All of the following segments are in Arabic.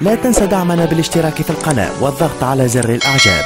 لا تنسى دعمنا بالاشتراك في القناة والضغط على زر الأعجاب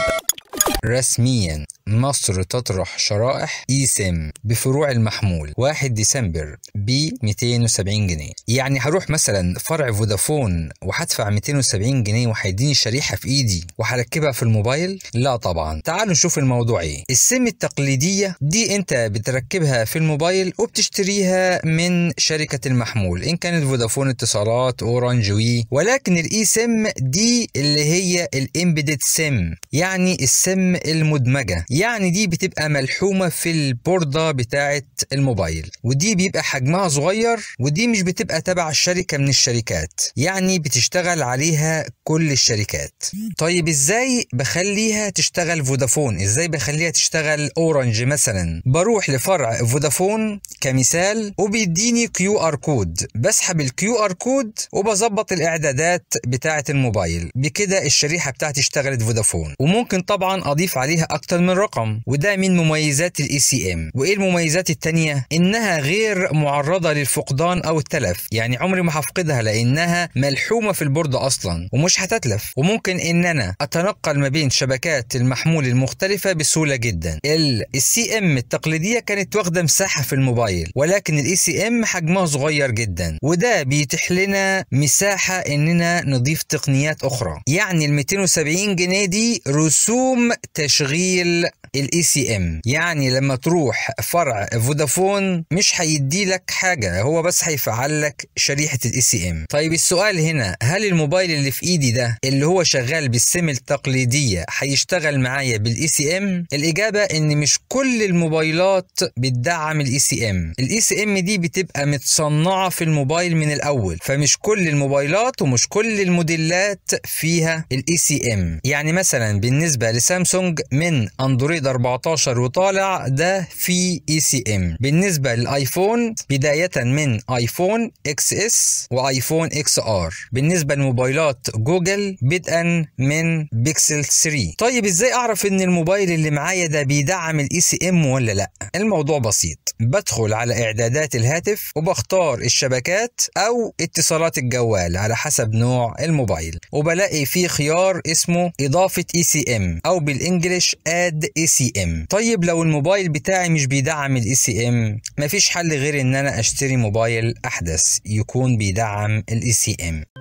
رسمياً مصر تطرح شرائح إيسم بفروع المحمول 1 ديسمبر ب 270 جنيه يعني هروح مثلا فرع فودافون وهدفع 270 جنيه وهيديني شريحة في إيدي وهركبها في الموبايل لا طبعا تعالوا نشوف الموضوع إيه السم التقليدية دي أنت بتركبها في الموبايل وبتشتريها من شركة المحمول إن كانت فودافون اتصالات أورانج وي ولكن الإي سم دي اللي هي الإمبيدد سم يعني السم المدمجة يعني دي بتبقى ملحومه في البورده بتاعه الموبايل ودي بيبقى حجمها صغير ودي مش بتبقى تبع الشركة من الشركات يعني بتشتغل عليها كل الشركات طيب ازاي بخليها تشتغل فودافون ازاي بخليها تشتغل اورنج مثلا بروح لفرع فودافون كمثال وبيديني كيو ار كود بسحب الكيو ار كود وبظبط الاعدادات بتاعه الموبايل بكده الشريحه بتاعتي اشتغلت فودافون وممكن طبعا اضيف عليها اكتر من رقم وده من مميزات الاي سي e ام وايه المميزات التانيه انها غير معرضه للفقدان او التلف يعني عمري ما هفقدها لانها ملحومه في البورد اصلا ومش هتتلف وممكن ان انا اتنقل ما بين شبكات المحمول المختلفه بسهوله جدا السي ام e التقليديه كانت واخده مساحه في الموبايل موبايل ولكن الاي سي ام حجمها صغير جدا وده بيتيح لنا مساحه اننا نضيف تقنيات اخرى يعني ال 270 جنيه دي رسوم تشغيل الاي سي e ام يعني لما تروح فرع فودافون مش هيدي لك حاجه هو بس هيفعل لك شريحه الاي سي e ام طيب السؤال هنا هل الموبايل اللي في ايدي ده اللي هو شغال بالسم التقليديه هيشتغل معايا بالاي سي e ام الاجابه ان مش كل الموبايلات بتدعم الاي سي ام الاي سي ام دي بتبقى متصنعه في الموبايل من الاول فمش كل الموبايلات ومش كل الموديلات فيها الاي سي ام يعني مثلا بالنسبه لسامسونج من اندرويد اندرويد 14 وطالع ده في اي سي ام بالنسبه للايفون بدايه من ايفون اكس اس وايفون اكس ار بالنسبه لموبايلات جوجل بدءا من بيكسل 3 طيب ازاي اعرف ان الموبايل اللي معايا ده بيدعم الاي سي e ام ولا لا الموضوع بسيط بدخل على اعدادات الهاتف وبختار الشبكات او اتصالات الجوال على حسب نوع الموبايل وبلاقي في خيار اسمه اضافه اي سي ام او بالانجلش اد اي e سي ام طيب لو الموبايل بتاعي مش بيدعم الاي سي ام مفيش حل غير ان انا اشتري موبايل احدث يكون بيدعم الاي سي ام